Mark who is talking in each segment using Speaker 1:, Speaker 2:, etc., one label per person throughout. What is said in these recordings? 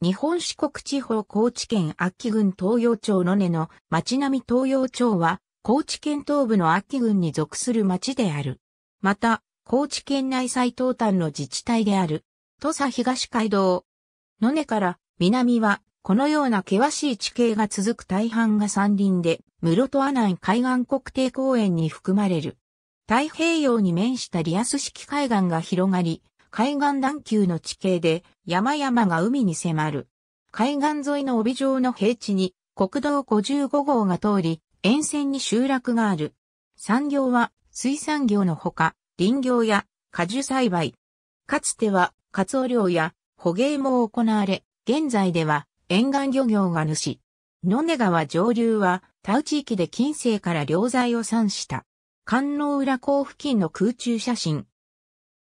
Speaker 1: 日本四国地方高知県秋郡東洋町の根の町並み東洋町は高知県東部の秋郡に属する町である。また、高知県内最東端の自治体である、土佐東海道。の根から南はこのような険しい地形が続く大半が山林で、室戸阿南海岸国定公園に含まれる。太平洋に面したリアス式海岸が広がり、海岸段丘の地形で山々が海に迫る。海岸沿いの帯状の平地に国道55号が通り、沿線に集落がある。産業は水産業のほか、林業や果樹栽培。かつては、カツオ漁や捕鯨も行われ、現在では沿岸漁業が主。野根川上流は、田内地域で近世から漁材を産した。観音浦港付近の空中写真。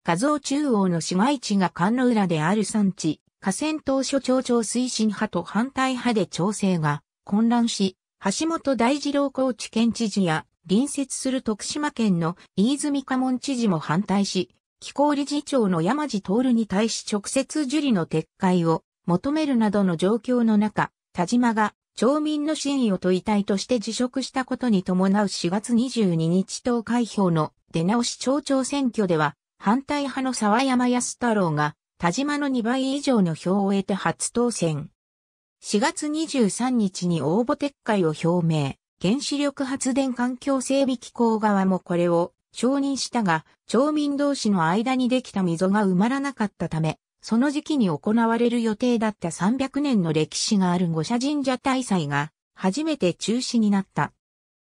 Speaker 1: 画像中央の市街地が関の浦である産地、河川島所町長推進派と反対派で調整が混乱し、橋本大二郎高知県知事や隣接する徳島県の飯泉家門知事も反対し、気候理事長の山地徹に対し直接受理の撤回を求めるなどの状況の中、田島が町民の真意を問いたいとして辞職したことに伴う4月22日投開票の出直し町長選挙では、反対派の沢山康太郎が、田島の2倍以上の票を得て初当選。4月23日に応募撤回を表明、原子力発電環境整備機構側もこれを承認したが、町民同士の間にできた溝が埋まらなかったため、その時期に行われる予定だった300年の歴史がある五社神社大祭が初めて中止になった。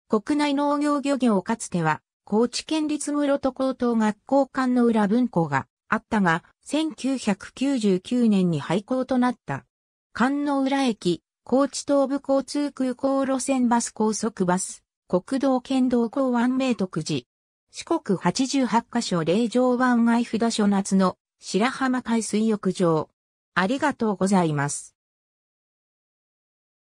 Speaker 1: 国内農業漁業かつては高知県立室戸高等学校館の裏文庫があったが、1999年に廃校となった。館の裏駅、高知東部交通空港路線バス高速バス、国道県道港湾名徳寺。四国88カ所霊場湾外札所夏の白浜海水浴場。ありがとうございます。